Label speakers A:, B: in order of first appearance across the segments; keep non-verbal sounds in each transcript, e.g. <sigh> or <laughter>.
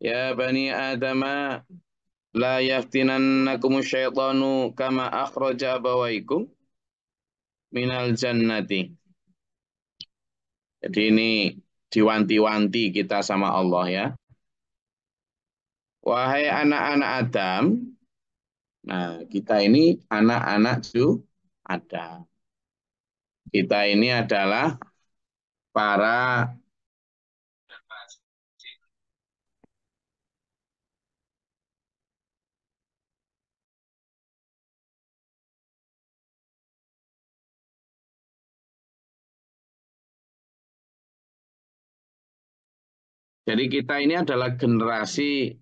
A: يا بني آدم لا يفتننكم الشيطان كما أخرج أبويكم من الجنة Jadi ini diwanti-wanti kita sama Allah ya. Wahai anak-anak Adam. Nah, kita ini anak-anak Su Adam. Kita ini adalah
B: para Jadi kita ini adalah
A: generasi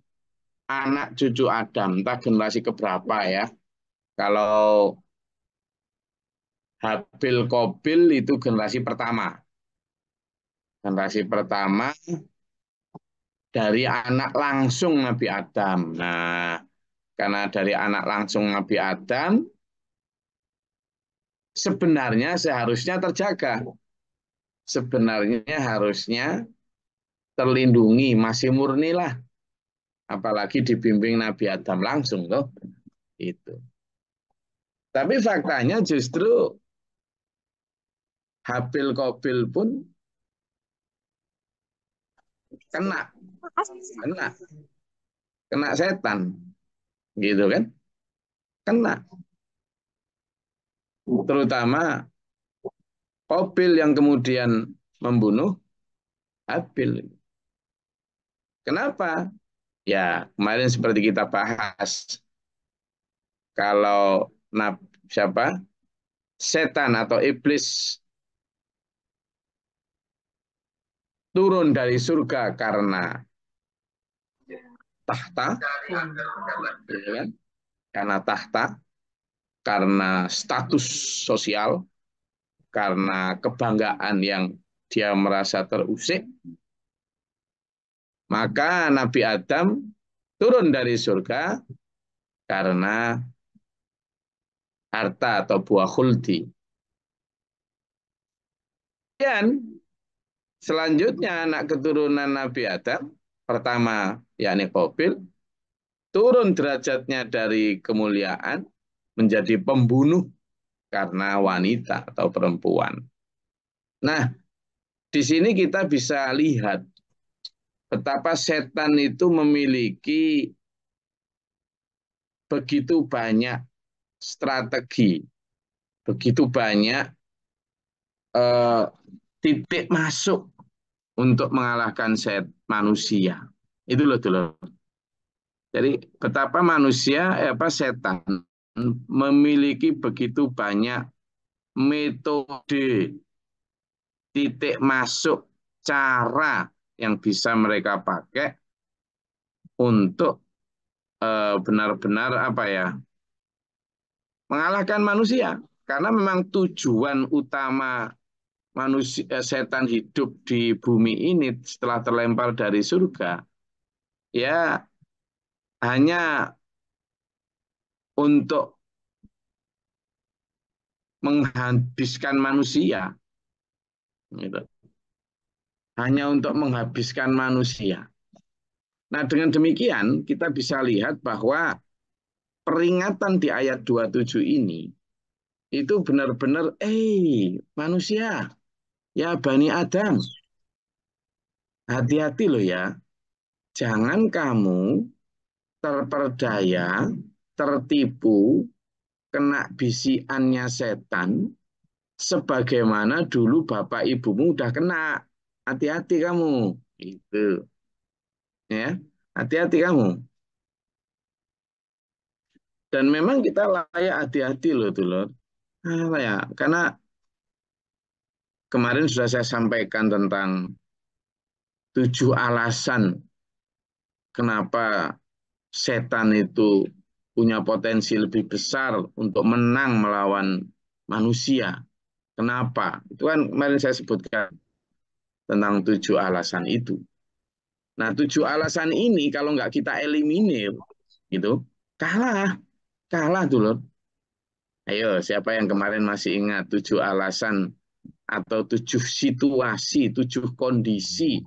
A: anak cucu Adam, entah generasi keberapa ya. Kalau Habil Kobil itu generasi pertama. Generasi pertama dari anak langsung Nabi Adam. Nah, karena dari anak langsung Nabi Adam, sebenarnya seharusnya terjaga. Sebenarnya harusnya terlindungi, masih murni lah, Apalagi dibimbing Nabi Adam langsung loh. Itu. Tapi faktanya justru Habil Kobil pun kena. Kena. Kena setan. Gitu kan? Kena. Terutama Kobil yang kemudian membunuh Habil. Kenapa? Ya, kemarin seperti kita bahas, kalau nap, siapa setan atau iblis turun dari surga karena tahta,
C: ya kan?
A: karena tahta, karena status sosial, karena kebanggaan yang dia merasa terusik, maka Nabi Adam turun dari surga karena harta atau buah khuldi. Dan selanjutnya anak keturunan Nabi Adam pertama yakni Qabil turun derajatnya dari kemuliaan menjadi pembunuh karena wanita atau perempuan. Nah, di sini kita bisa lihat betapa setan itu memiliki begitu banyak strategi, begitu banyak eh, titik masuk untuk mengalahkan set manusia. Itu loh dulu. Jadi betapa manusia eh, apa setan memiliki begitu banyak metode titik masuk cara yang bisa mereka pakai untuk eh, benar-benar uh, apa ya mengalahkan manusia karena memang tujuan utama manusia eh, setan hidup di bumi ini setelah terlempar dari surga ya hanya untuk menghabiskan manusia gitu hanya untuk menghabiskan manusia. Nah, dengan demikian kita bisa lihat bahwa peringatan di ayat 27 ini itu benar-benar eh manusia ya Bani Adam hati-hati loh ya jangan kamu terperdaya tertipu kena bisiannya setan sebagaimana dulu bapak ibumu udah kena hati-hati kamu itu ya hati-hati kamu dan memang kita layak hati-hati loh tuh loh apa ya karena kemarin sudah saya sampaikan tentang tujuh alasan kenapa setan itu punya potensi lebih besar untuk menang melawan manusia. Kenapa? Itu kan kemarin saya sebutkan tentang tujuh alasan itu. Nah, tujuh alasan ini kalau nggak kita eliminir, gitu, kalah. Kalah dulu. Ayo, siapa yang kemarin masih ingat tujuh alasan atau tujuh situasi, tujuh kondisi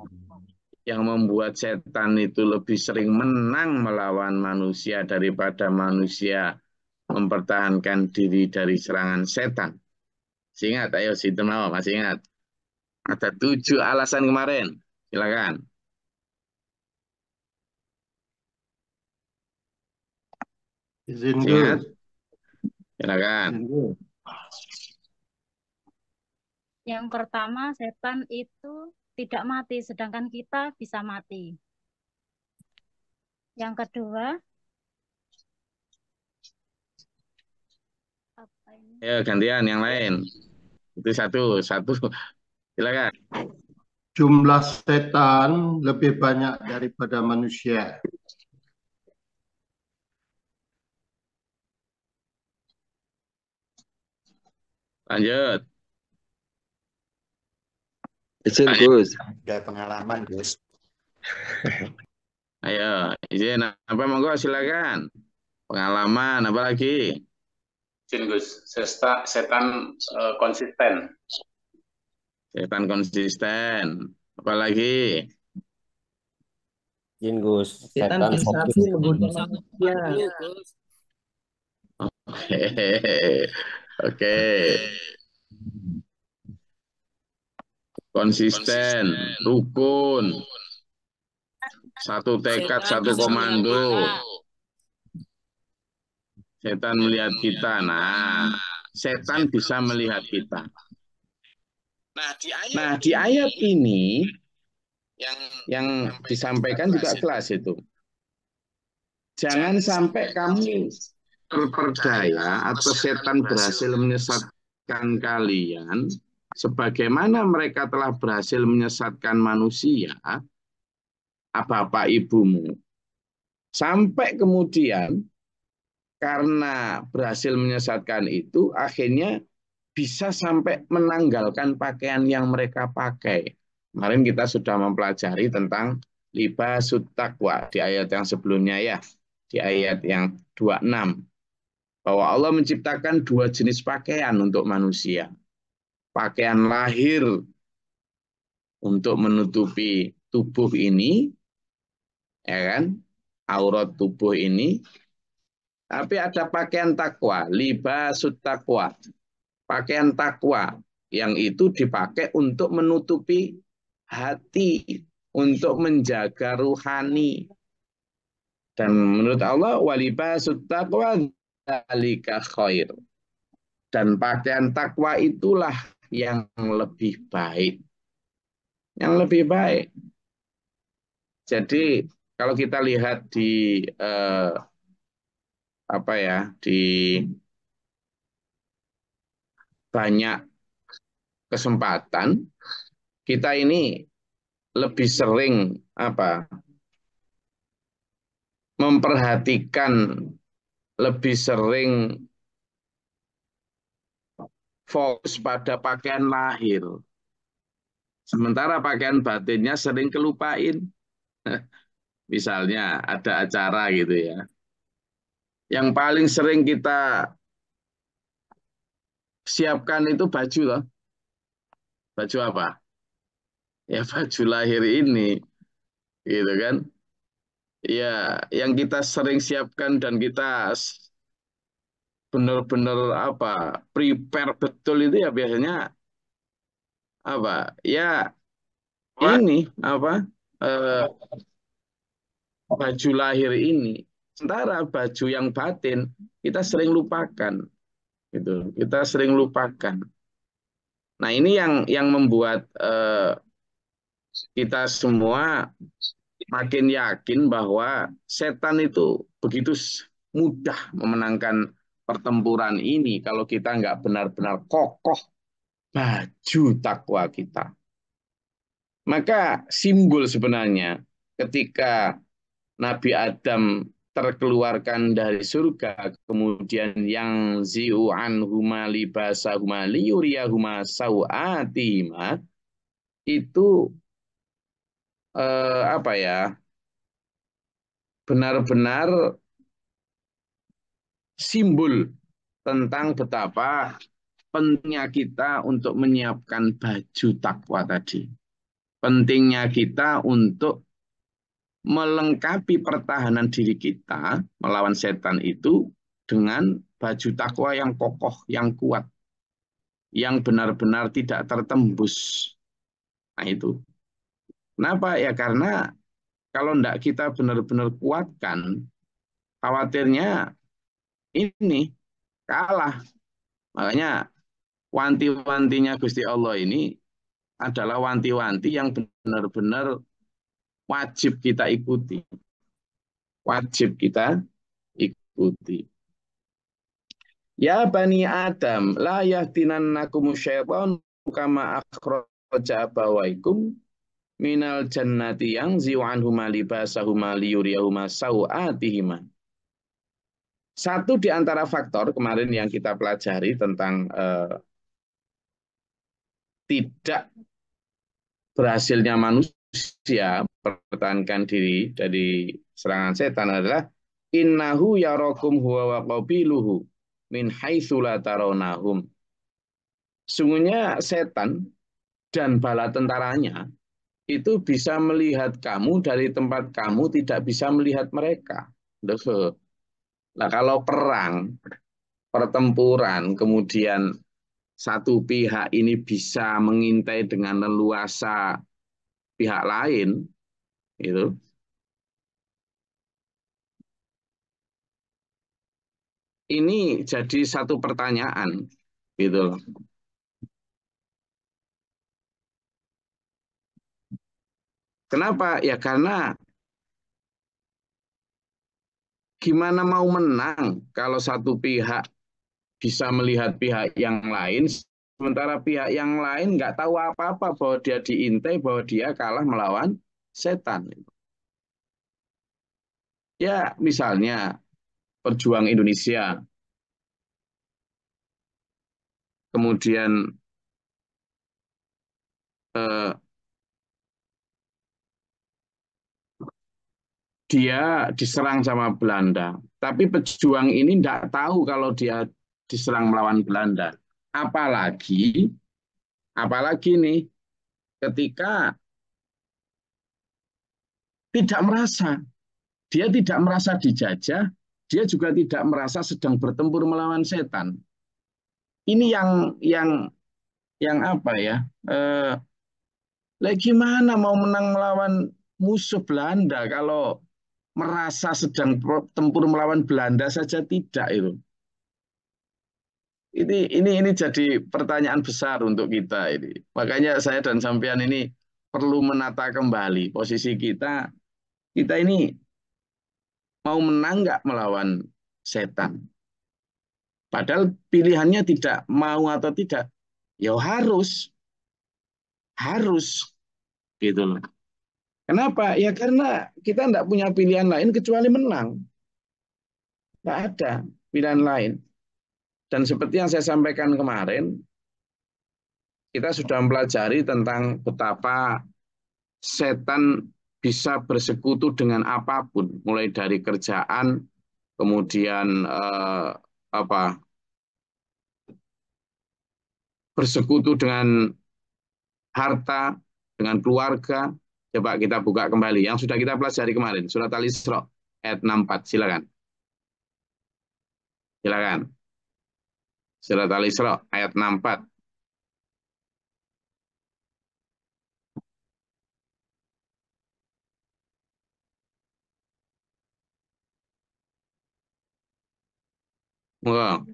A: yang membuat setan itu lebih sering menang melawan manusia daripada manusia mempertahankan diri dari serangan setan. Masih ingat, ayo si Temawa, masih ingat. Ada tujuh alasan kemarin. Silakan.
C: Izin Ingat?
B: Silakan. Yang pertama, setan itu tidak mati, sedangkan kita bisa mati. Yang kedua,
A: apa ini? Ya, gantian yang lain. Itu satu, satu Silakan.
B: Jumlah setan lebih banyak daripada manusia. Lanjut.
C: Izin Gus. Gak pengalaman Gus.
A: <laughs> Ayo, izin apa monggo silakan. Pengalaman apa lagi?
C: Izin Gus, setan, setan eh, konsisten. Setan konsisten. Apalagi? Jin Gus. Setan, Oke. Oke. Konsisten, rukun. Satu tekad, satu komando. Setan melihat kita.
A: Nah, setan bisa melihat kita. Nah, di ayat, nah, di ayat ini, ini yang, yang disampaikan juga kelas itu. Jangan sampai kamu terperdaya atau setan berhasil menyesatkan kalian sebagaimana mereka telah berhasil menyesatkan manusia apa apa ibumu sampai kemudian karena berhasil menyesatkan itu akhirnya bisa sampai menanggalkan pakaian yang mereka pakai. Kemarin kita sudah mempelajari tentang libasut sutakwa di ayat yang sebelumnya ya, di ayat yang 26. Bahwa Allah menciptakan dua jenis pakaian untuk manusia. Pakaian lahir untuk menutupi tubuh ini, ya kan? Aurat tubuh ini. Tapi ada pakaian takwa, libasut takwa pakaian takwa yang itu dipakai untuk menutupi hati, untuk menjaga ruhani. Dan menurut Allah walibasut taqwa dalika khair. Dan pakaian takwa itulah yang lebih baik. Yang lebih baik. Jadi kalau kita lihat di eh, apa ya di banyak kesempatan kita ini lebih sering apa memperhatikan lebih sering fokus pada pakaian lahir sementara pakaian batinnya sering kelupain <laughs> misalnya ada acara gitu ya yang paling sering kita siapkan itu baju loh. Baju apa? Ya <laughs> baju lahir ini. Gitu kan? Ya, yang kita sering siapkan dan kita benar-benar apa prepare betul itu ya biasanya apa ya What? ini apa eh, baju lahir ini sementara baju yang batin kita sering lupakan gitu kita sering lupakan nah ini yang yang membuat eh, kita semua makin yakin bahwa setan itu begitu mudah memenangkan pertempuran ini kalau kita nggak benar-benar kokoh baju takwa kita maka simbol sebenarnya ketika Nabi Adam terkeluarkan dari surga kemudian yang ziu anhuma libasahuma liyuriyahuma sawatima itu eh, apa ya benar-benar simbol tentang betapa pentingnya kita untuk menyiapkan baju takwa tadi pentingnya kita untuk melengkapi pertahanan diri kita melawan setan itu dengan baju takwa yang kokoh, yang kuat, yang benar-benar tidak tertembus. Nah itu. Kenapa? Ya karena kalau tidak kita benar-benar kuatkan, khawatirnya ini kalah. Makanya wanti-wantinya Gusti Allah ini adalah wanti-wanti yang benar-benar wajib kita ikuti. Wajib kita ikuti. Ya Bani Adam, la yahtinannakum syaitan kama akhraja abawaikum minal jannati yang ziwanhuma libasahuma liyuriyahuma sawatihima. Satu di antara faktor kemarin yang kita pelajari tentang eh, tidak berhasilnya manusia manusia mempertahankan diri dari serangan setan adalah innahu yarakum huwa wa qabiluhu min haitsu la taronahum. Sungguhnya setan dan bala tentaranya itu bisa melihat kamu dari tempat kamu tidak bisa melihat mereka. Nah, kalau perang, pertempuran, kemudian satu pihak ini bisa mengintai dengan leluasa pihak lain itu ini jadi satu pertanyaan gitu Kenapa? Ya karena gimana mau menang kalau satu pihak bisa melihat pihak yang lain Sementara pihak yang lain nggak tahu apa-apa bahwa dia diintai, bahwa dia kalah melawan setan. Ya, misalnya perjuang Indonesia.
C: Kemudian eh, dia
A: diserang sama Belanda. Tapi pejuang ini tidak tahu kalau dia diserang melawan Belanda. Apalagi apalagi nih ketika tidak merasa dia tidak merasa dijajah, dia juga tidak merasa sedang bertempur melawan setan. Ini yang yang yang apa ya? Eh, lagi mana mau menang melawan musuh Belanda kalau merasa sedang tempur melawan Belanda saja tidak itu ini ini ini jadi pertanyaan besar untuk kita ini. Makanya saya dan sampean ini perlu menata kembali posisi kita. Kita ini mau menang nggak melawan setan? Padahal pilihannya tidak mau atau tidak, ya harus, harus, gitu loh. Kenapa? Ya karena kita tidak punya pilihan lain kecuali menang. Tidak ada pilihan lain. Dan seperti yang saya sampaikan kemarin, kita sudah mempelajari tentang betapa setan bisa bersekutu dengan apapun, mulai dari kerjaan, kemudian eh, apa bersekutu dengan harta, dengan keluarga. Coba kita buka kembali yang sudah kita pelajari kemarin, surat Al-Isra ayat 64. Silakan. Silakan. Surat Al-Isra ayat 64.
B: Wow.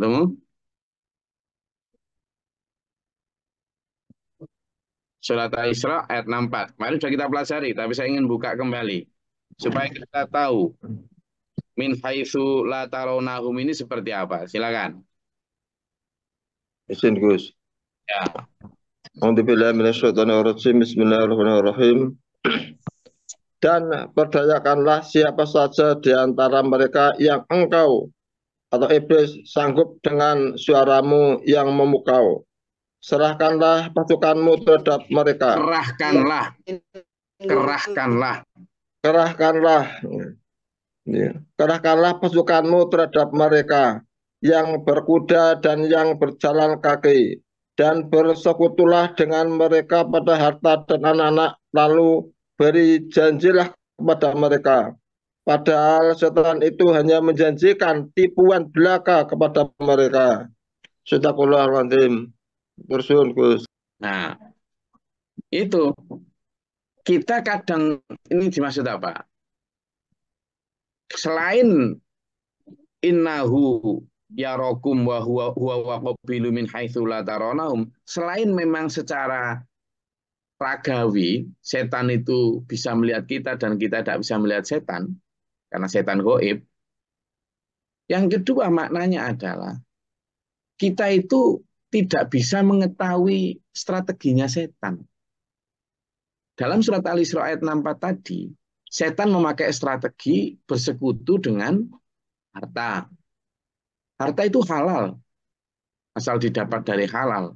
B: mau?
A: Surat Al-Isra ayat 64. Mari sudah kita pelajari, tapi saya ingin buka kembali. Supaya kita tahu min haitsu la taronahum ini seperti apa. Silakan.
B: Isin Gus. Ya. Alhamdulillah minasyaitonirrajim. Bismillahirrahmanirrahim. Dan perdayakanlah siapa saja di antara mereka yang engkau atau iblis sanggup dengan suaramu yang memukau Serahkanlah pasukanmu terhadap mereka. Kerahkanlah. Kerahkanlah. Kerahkanlah. Ya. Kerahkanlah pasukanmu terhadap mereka yang berkuda dan yang berjalan kaki dan bersekutulah dengan mereka pada harta dan anak-anak lalu beri janjilah kepada mereka padahal setan itu hanya menjanjikan tipuan belaka kepada mereka Sudah keluar Bersyukur, Gus. Nah, itu
A: kita kadang ini dimaksud apa? Selain innahu ya wa huwa huwa waqabilu min selain memang secara ragawi setan itu bisa melihat kita dan kita tidak bisa melihat setan karena setan goib. Yang kedua maknanya adalah kita itu tidak bisa mengetahui strateginya setan. Dalam surat Al-Isra ayat 64 tadi, setan memakai strategi bersekutu dengan harta. Harta itu halal, asal didapat dari halal.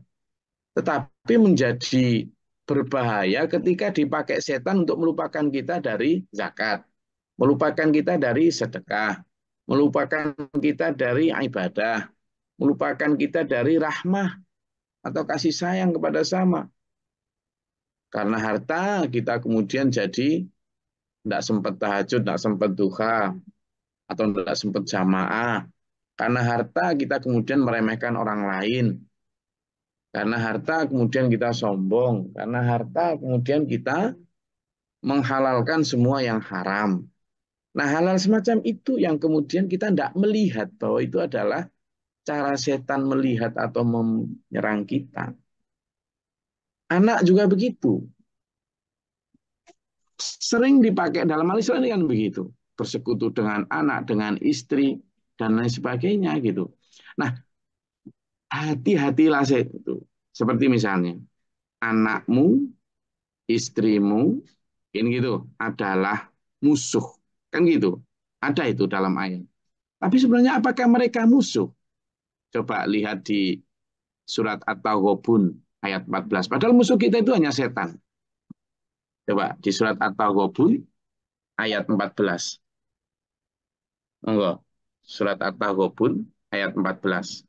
A: Tetapi menjadi berbahaya ketika dipakai setan untuk melupakan kita dari zakat, melupakan kita dari sedekah, melupakan kita dari ibadah, melupakan kita dari rahmah atau kasih sayang kepada sama. Karena harta kita kemudian jadi tidak sempat tahajud, tidak sempat duha, atau tidak sempat jamaah. Karena harta kita kemudian meremehkan orang lain. Karena harta kemudian kita sombong. Karena harta kemudian kita menghalalkan semua yang haram. Nah halal semacam itu yang kemudian kita tidak melihat bahwa itu adalah cara setan melihat atau menyerang kita. Anak juga begitu. Sering dipakai dalam hal Islam kan begitu. Bersekutu dengan anak, dengan istri, dan lain sebagainya gitu. Nah, hati-hatilah itu. Seperti misalnya, anakmu, istrimu, ini gitu, adalah musuh. Kan gitu. Ada itu dalam ayat. Tapi sebenarnya apakah mereka musuh? Coba lihat di surat At-Taghabun ayat 14. Padahal musuh kita itu hanya setan. Coba di surat At-Taghabun ayat 14.
C: Enggak. Surat At-Taghabun ayat 14.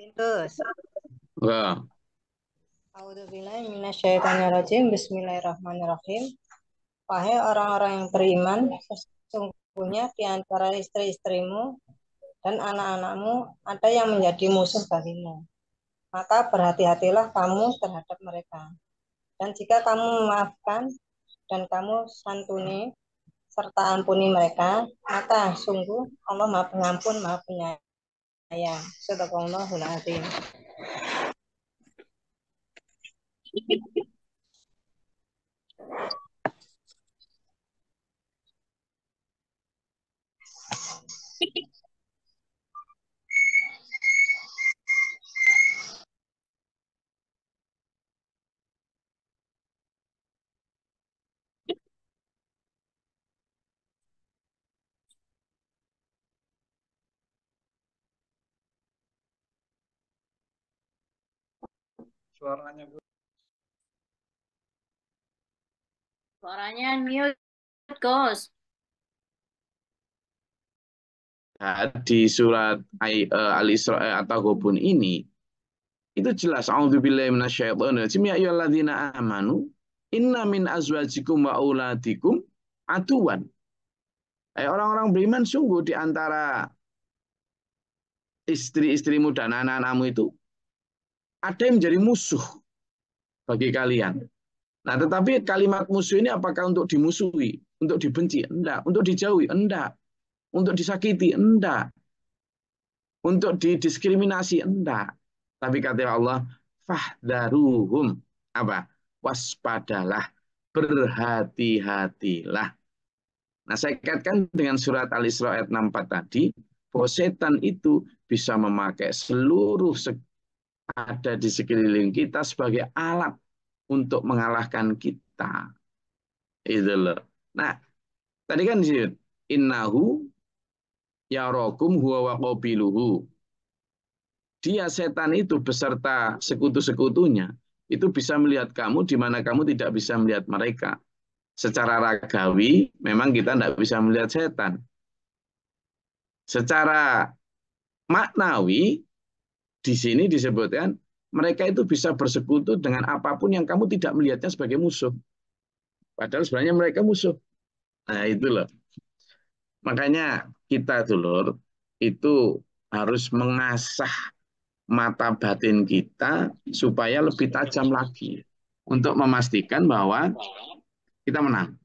B: situs. Ya. Audzubillahiminasyaitonirrajim. Bismillahirrahmanirrahim. Wahai orang-orang yang beriman, sesungguhnya di antara istri-istrimu dan anak-anakmu ada yang menjadi musuh bagimu.
A: Maka berhati-hatilah kamu terhadap
B: mereka. Dan jika kamu memaafkan dan kamu santuni serta ampuni mereka, maka sungguh Allah Maha Pengampun, Maha Penyayang. Ayan, sa dakong no, natin. Thank <laughs> you. suaranya Bu. Suaranya mute, Gus.
C: Nah, di surat eh,
A: Al-Isra eh, atau Gobun ini itu jelas auzubillahi minasyaitonirrajim ya ayyuhalladzina amanu inna min azwajikum wa auladikum aduan. Eh, orang-orang beriman sungguh di antara istri-istrimu dan anak-anakmu itu ada yang menjadi musuh bagi kalian. Nah, tetapi kalimat musuh ini apakah untuk dimusuhi, untuk dibenci? Enggak. Untuk dijauhi? Enggak. Untuk disakiti? Enggak. Untuk didiskriminasi? Enggak. Tapi kata Allah, fahdaruhum. Apa? Waspadalah. Berhati-hatilah. Nah, saya kaitkan dengan surat Al-Isra ayat 64 tadi, bahwa setan itu bisa memakai seluruh ada di sekeliling kita sebagai alat untuk mengalahkan kita. Itu loh. Nah, tadi kan disebut innahu yarokum huwa wakobiluhu. Dia setan itu beserta sekutu-sekutunya itu bisa melihat kamu di mana kamu tidak bisa melihat mereka. Secara ragawi memang kita tidak bisa melihat setan. Secara maknawi di sini disebutkan mereka itu bisa bersekutu dengan apapun yang kamu tidak melihatnya sebagai musuh. Padahal sebenarnya mereka musuh. Nah, itu loh. Makanya kita dulur itu harus mengasah mata batin kita supaya lebih tajam lagi untuk memastikan bahwa kita menang.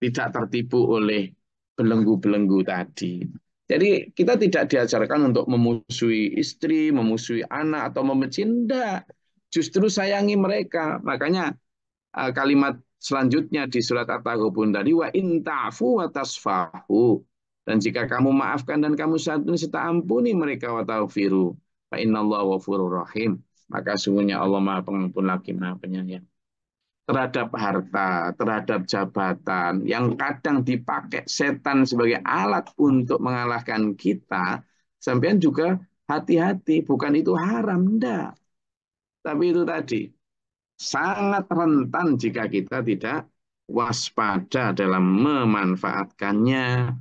A: Tidak tertipu oleh belenggu-belenggu tadi. Jadi kita tidak diajarkan untuk memusuhi istri, memusuhi anak, atau memecinda. Justru sayangi mereka. Makanya eh, kalimat selanjutnya di surat at pun tadi, wa intafu wa tasfahu. Dan jika kamu maafkan dan kamu santun serta ampuni mereka wa taufiru. Fa innallaha wa rahim. Maka sungguhnya Allah Maha Pengampun lagi Maha Penyayang terhadap harta, terhadap jabatan yang kadang dipakai setan sebagai alat untuk mengalahkan kita, sampean juga hati-hati, bukan itu haram, enggak. Tapi itu tadi, sangat rentan jika kita tidak waspada dalam memanfaatkannya.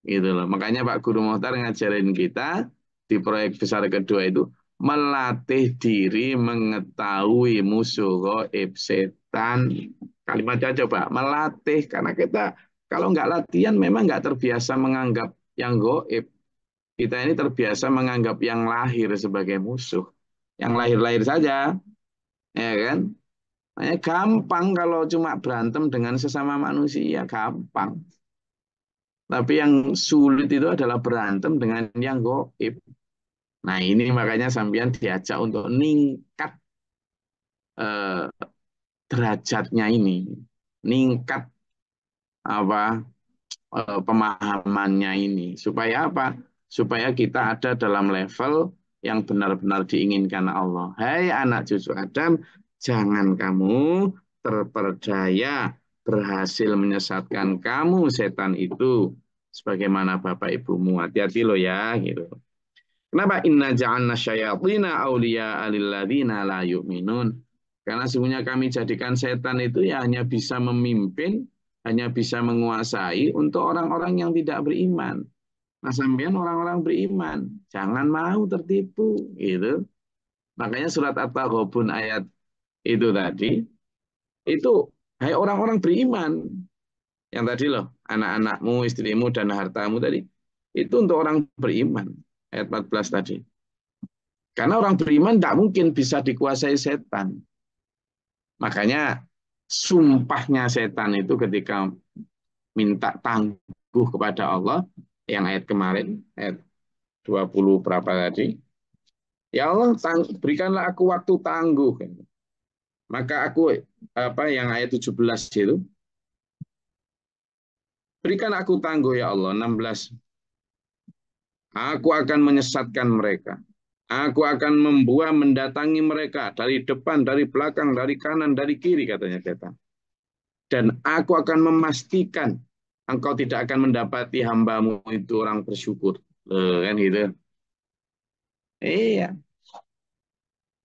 A: Gitu loh. Makanya Pak Guru Muhtar ngajarin kita di proyek besar kedua itu, melatih diri mengetahui musuh goib setan dan kalimatnya coba melatih karena kita kalau nggak latihan memang nggak terbiasa menganggap yang goib. Kita ini terbiasa menganggap yang lahir sebagai musuh. Yang lahir-lahir saja. Ya kan? hanya gampang kalau cuma berantem dengan sesama manusia, gampang. Tapi yang sulit itu adalah berantem dengan yang goib. Nah ini makanya sampean diajak untuk ningkat eh, derajatnya ini, ningkat apa eh, pemahamannya ini supaya apa? Supaya kita ada dalam level yang benar-benar diinginkan Allah. Hai hey, anak cucu Adam, jangan kamu terperdaya berhasil menyesatkan kamu setan itu sebagaimana bapak ibumu. Hati-hati lo ya gitu. Kenapa inna ja'alna syayatina awliya alilladzina la yu'minun? Karena semuanya kami jadikan setan itu ya hanya bisa memimpin, hanya bisa menguasai untuk orang-orang yang tidak beriman. Nah, sampean orang-orang beriman, jangan mau tertipu gitu. Makanya surat At-Taghabun ayat itu tadi itu hai orang-orang beriman yang tadi loh, anak-anakmu, istrimu dan hartamu tadi itu untuk orang beriman ayat 14 tadi. Karena orang beriman tidak mungkin bisa dikuasai setan. Makanya sumpahnya setan itu ketika minta tangguh kepada Allah yang ayat kemarin ayat 20 berapa tadi ya Allah berikanlah aku waktu tangguh maka aku apa yang ayat 17 itu berikan aku tangguh ya Allah 16 aku akan menyesatkan mereka Aku akan membuat mendatangi mereka dari depan, dari belakang, dari kanan, dari kiri katanya setan. Dan aku akan memastikan engkau tidak akan mendapati hambamu itu orang bersyukur. Loh, kan gitu. Iya.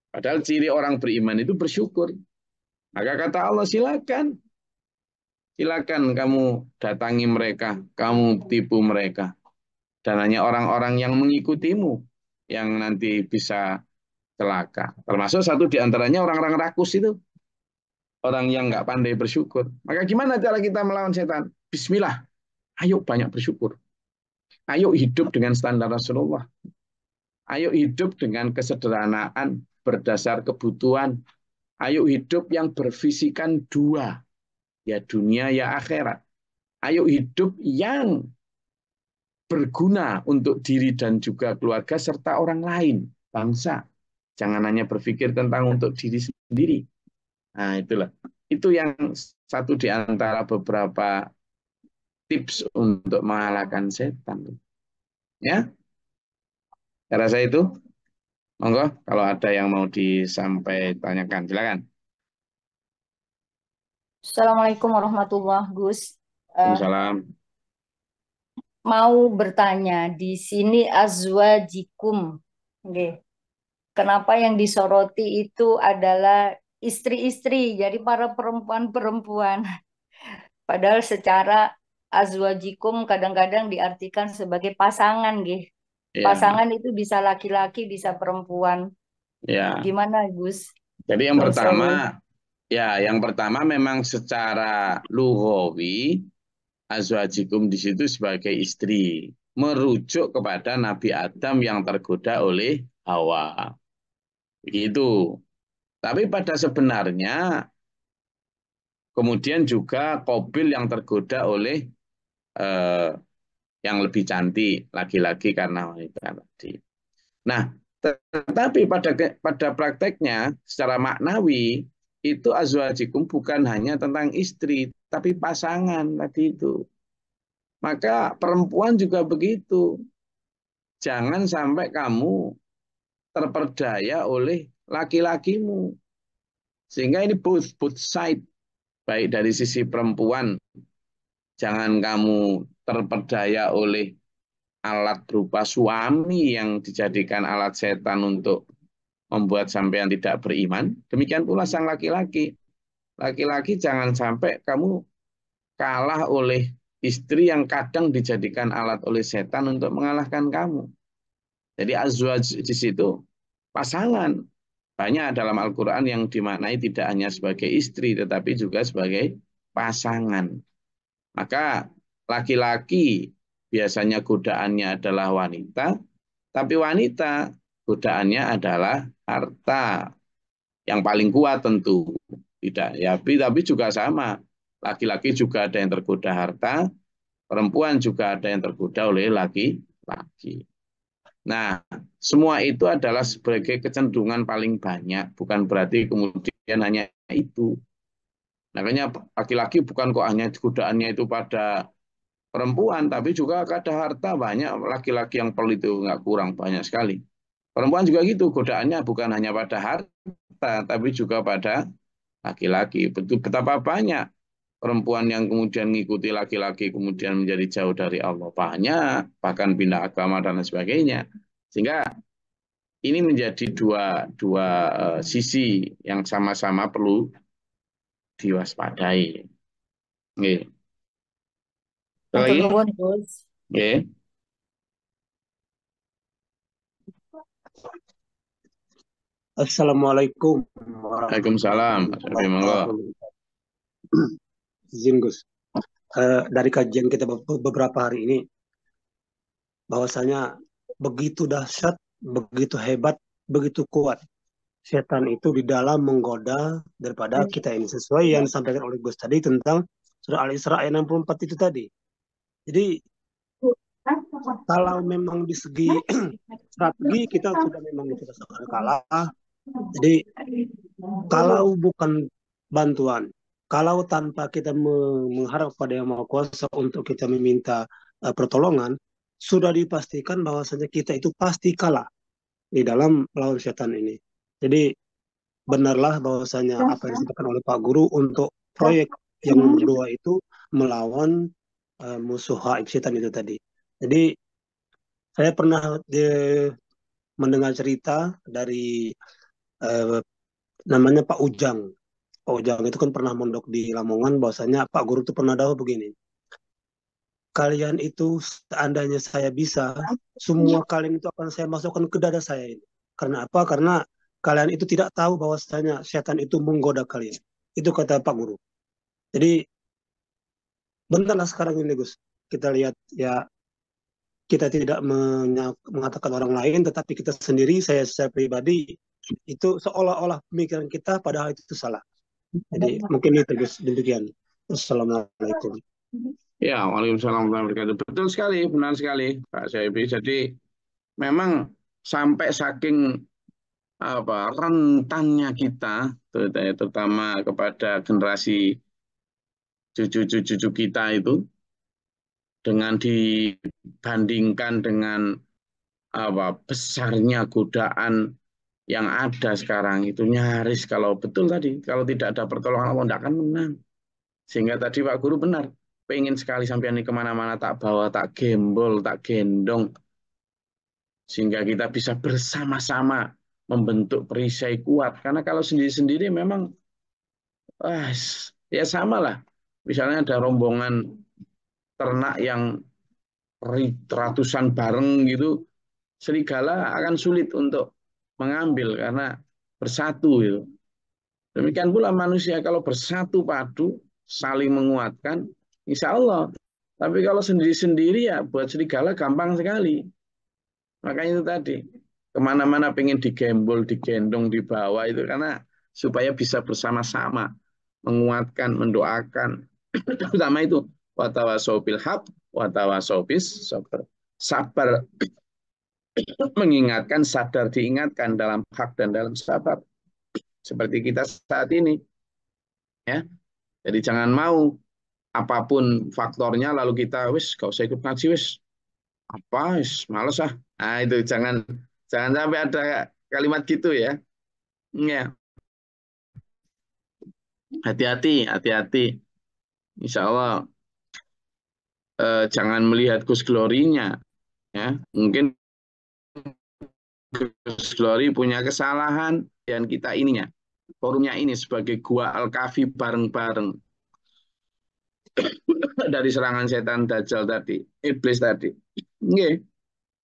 A: Padahal ciri orang beriman itu bersyukur. Maka kata Allah silakan. Silakan kamu datangi mereka, kamu tipu mereka. Dan hanya orang-orang yang mengikutimu yang nanti bisa celaka. Termasuk satu di antaranya orang-orang rakus itu. Orang yang nggak pandai bersyukur. Maka gimana cara kita melawan setan? Bismillah. Ayo banyak bersyukur. Ayo hidup dengan standar Rasulullah. Ayo hidup dengan kesederhanaan berdasar kebutuhan. Ayo hidup yang berfisikan dua. Ya dunia, ya akhirat. Ayo hidup yang berguna untuk diri dan juga keluarga serta orang lain, bangsa. Jangan hanya berpikir tentang untuk diri sendiri. Nah, itulah. Itu yang satu di antara beberapa tips untuk mengalahkan setan. Ya. Saya rasa itu. Monggo kalau ada yang mau disampaikan tanyakan, silakan.
B: Assalamualaikum warahmatullahi Gus. Eh, mau bertanya di sini azwajikum.
A: Okay. Kenapa yang disoroti itu adalah
B: istri-istri, jadi para perempuan-perempuan. <laughs>
A: Padahal secara azwa jikum kadang-kadang diartikan sebagai pasangan, Yeah. Iya. Pasangan itu bisa laki-laki, bisa perempuan. Yeah. Gimana, Gus? Jadi yang Terus pertama, ya, yang pertama memang secara luhowi azwajikum di situ sebagai istri merujuk kepada Nabi Adam yang tergoda oleh Hawa. Begitu. Tapi pada sebenarnya kemudian juga Kobil yang tergoda oleh eh, yang lebih cantik lagi-lagi karena wanita tadi. Nah, tetapi pada pada prakteknya secara maknawi itu azwajikum bukan hanya tentang istri tapi pasangan tadi itu. Maka perempuan juga begitu. Jangan sampai kamu terperdaya oleh laki-lakimu. Sehingga ini both both side baik dari sisi perempuan jangan kamu terperdaya oleh alat berupa suami yang dijadikan alat setan untuk membuat sampean tidak beriman. Demikian pula sang laki-laki. Laki-laki jangan sampai kamu kalah oleh istri yang kadang dijadikan alat oleh setan untuk mengalahkan kamu. Jadi azwaj di situ pasangan. Banyak dalam Al-Quran yang dimaknai tidak hanya sebagai istri tetapi juga sebagai pasangan. Maka laki-laki biasanya godaannya adalah wanita, tapi wanita godaannya adalah harta. Yang paling kuat tentu tidak ya tapi juga sama laki-laki juga ada yang tergoda harta perempuan juga ada yang tergoda oleh laki-laki nah semua itu adalah sebagai kecenderungan paling banyak bukan berarti kemudian hanya itu makanya laki-laki bukan kok hanya godaannya itu pada perempuan, tapi juga ada harta banyak laki-laki yang pelit itu nggak kurang banyak sekali. Perempuan juga gitu, godaannya bukan hanya pada harta, tapi juga pada laki-laki. Betapa banyak perempuan yang kemudian mengikuti laki-laki kemudian menjadi jauh dari Allah banyak bahkan pindah agama dan sebagainya sehingga ini menjadi dua dua eh, sisi yang sama-sama perlu
C: diwaspadai. Oke.
B: Okay. Okay. Assalamualaikum. Waalaikumsalam. Izin Gus. Uh, dari kajian kita beberapa hari ini, bahwasanya begitu dahsyat, begitu hebat, begitu kuat setan itu di dalam menggoda daripada kita ini sesuai yang disampaikan oleh Gus tadi tentang surah Al-Isra ayat 64 itu tadi. Jadi kalau memang di segi <clears throat>
C: strategi kita sudah
B: memang kita sudah kalah, jadi kalau bukan bantuan, kalau tanpa kita mengharap pada Yang Maha Kuasa untuk kita meminta uh, pertolongan, sudah dipastikan bahwasanya kita itu pasti kalah di dalam lawan setan ini. Jadi benarlah bahwasanya apa yang disampaikan oleh Pak Guru untuk proyek yang nomor dua itu melawan uh, musuh haib setan itu tadi. Jadi saya pernah de, mendengar cerita dari Eh, namanya Pak Ujang. Pak Ujang itu kan pernah mondok di Lamongan, bahwasanya Pak Guru itu pernah tahu begini. Kalian itu seandainya saya bisa, semua iya. kalian itu akan saya masukkan ke dada saya ini. Karena apa? Karena kalian itu tidak tahu bahwasanya setan itu menggoda kalian. Itu kata Pak Guru. Jadi bentarlah sekarang ini Gus. Kita lihat ya kita tidak mengatakan orang lain, tetapi kita sendiri, saya secara pribadi itu seolah-olah pemikiran kita padahal itu salah. Jadi mungkin itu Gus demikian. Assalamualaikum.
C: Ya,
A: Waalaikumsalam warahmatullahi wabarakatuh. Betul sekali, benar sekali Pak Syaibi. Jadi memang sampai saking apa rentannya kita terutama kepada generasi cucu-cucu kita itu dengan dibandingkan dengan apa besarnya godaan yang ada sekarang itu nyaris kalau betul tadi kalau tidak ada pertolongan Allah tidak akan menang sehingga tadi Pak Guru benar pengen sekali sampai ini kemana-mana tak bawa tak gembol tak gendong sehingga kita bisa bersama-sama membentuk perisai kuat karena kalau sendiri-sendiri memang wah, ya sama lah misalnya ada rombongan ternak yang ratusan bareng gitu serigala akan sulit untuk mengambil karena bersatu itu. Demikian pula manusia kalau bersatu padu, saling menguatkan, insya Allah. Tapi kalau sendiri-sendiri ya buat serigala gampang sekali. Makanya itu tadi, kemana-mana pengen digembol, digendong, dibawa itu karena supaya bisa bersama-sama menguatkan, mendoakan. Terutama <clears throat> itu, watawasobis sabar. Sabar <clears throat> mengingatkan, sadar diingatkan dalam hak dan dalam sabar Seperti kita saat ini. ya. Jadi jangan mau apapun faktornya lalu kita wis gak usah ikut ngaji wis apa wis males ah. Nah itu jangan jangan sampai ada kalimat gitu ya. Ya. Hati-hati, hati-hati. Insya Allah eh, jangan melihat kus glorinya. Ya, mungkin Gus Glory punya kesalahan dan kita ininya forumnya ini sebagai gua al-kafi bareng-bareng <coughs> dari serangan setan dajjal tadi, iblis tadi. Nge.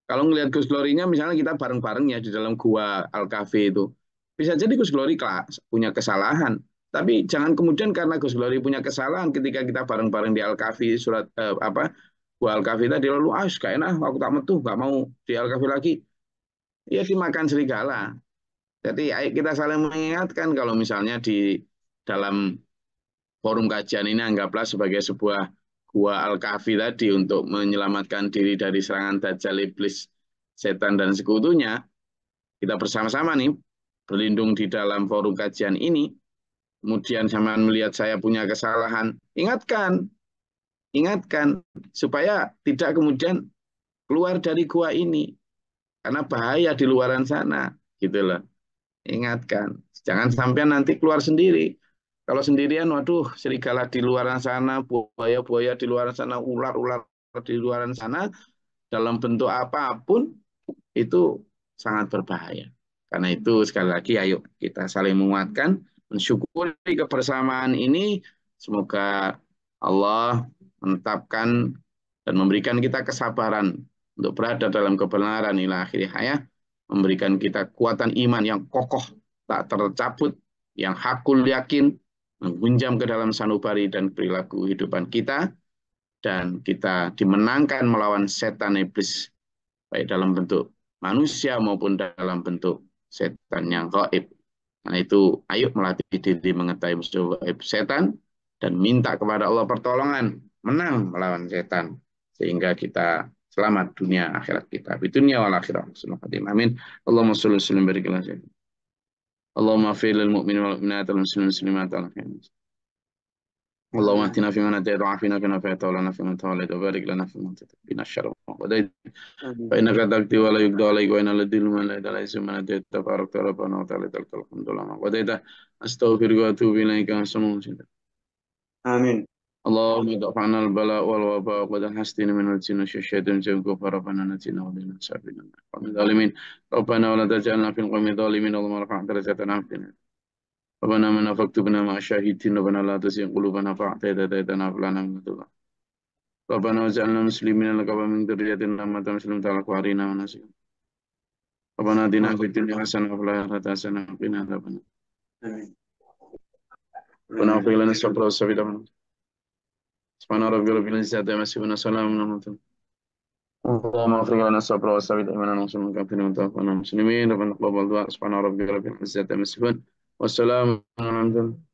A: Kalau ngelihat Gus Glory-nya misalnya kita bareng-bareng ya di dalam gua Al-Kafi itu. Bisa jadi Gus Glory kelas punya kesalahan, tapi jangan kemudian karena Gus Glory punya kesalahan ketika kita bareng-bareng di Al-Kafi surat eh, apa? Gua Al-Kafi tadi lalu ah gak enak aku tak metu, gak mau di Al-Kafi lagi ya dimakan serigala. Jadi ayo kita saling mengingatkan kalau misalnya di dalam forum kajian ini anggaplah sebagai sebuah gua al-kahfi tadi untuk menyelamatkan diri dari serangan dajjal iblis, setan dan sekutunya. Kita bersama-sama nih berlindung di dalam forum kajian ini. Kemudian sama melihat saya punya kesalahan, ingatkan. Ingatkan supaya tidak kemudian keluar dari gua ini karena bahaya di luaran sana, gitu loh. Ingatkan, jangan sampai nanti keluar sendiri. Kalau sendirian, waduh, serigala di luaran sana, buaya-buaya di luaran sana, ular-ular di luaran sana, dalam bentuk apapun, itu sangat berbahaya. Karena itu, sekali lagi, ayo kita saling menguatkan, mensyukuri kebersamaan ini, semoga Allah menetapkan dan memberikan kita kesabaran untuk berada dalam kebenaran ila akhirnya hayat memberikan kita kekuatan iman yang kokoh tak tercabut yang hakul yakin menggunjam ke dalam sanubari dan perilaku kehidupan kita dan kita dimenangkan melawan setan iblis baik dalam bentuk manusia maupun dalam bentuk setan yang gaib. Nah itu ayo melatih diri mengetahui musuh gaib setan dan minta kepada Allah pertolongan menang melawan setan
C: sehingga kita selamat dunia akhirat kita. Di dunia wal akhirat. Amin. Allahumma salli sallim barik ala Allahumma mu'minin wal mu'minat wal muslimin muslimat al khair. Allahumma atina fi manati ra'afina kana fa tawlana fi man tawlaid wa barik lana fi man bina sharra wa qadai. Fa innaka taqdi wa la yuqda wa innal ladil man la ilaha illa man ta tabarak rabbana wa ta'ala talakal wa qadai. wa Amin. Allahumma dafa'na al-bala dan hastina min al-tina syasyadun jauh gufa rafana natina wa dina syafina Amin zalimin Rabbana wala tajalna fin qawmi zalimin Allahumma rafa'an terasatan amfina Rabbana mana faktubna ma'a syahidin Rabbana la tasi'i qulubana fa'atai tatai tanah fulana min muslimin al-laqaba min terjadin Rahmatan muslim ta'ala kuharina wa nasi'in Rabbana dina fitin ya hasana rata hasana Amin Rabbana Rabbana wa ta'ala Rabbana سبحان ربي رب العزة عما يصفون وسلام على المرسلين اللهم اغفر لنا الصبر والثبات ايماننا وانصرنا على الكافرين وتوفنا مسلمين ربنا اقبل الدعاء سبحان ربي رب العزة عما يصفون والسلام على المرسلين رب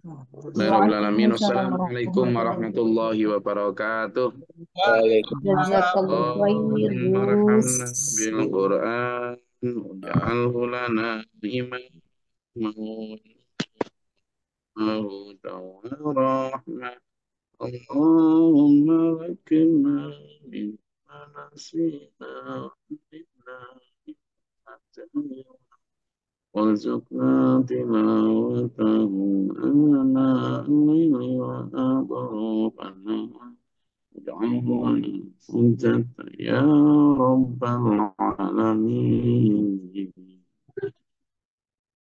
C: Bismillahirrahmanirrahim. Alamin. Wassalamualaikum warahmatullahi wabarakatuh. Waalaikumsalam. Warahmatullahi bil Qur'an. Ja'alhu لنا imaman.
B: هدى
C: ورحمة اللهم ذكرنا مما
B: نسينا وعلمنا مما جهلنا وارزقنا تلاوته
C: آناء الليل وأطراف
B: النهار
C: واجعله حجة يا رب العالمين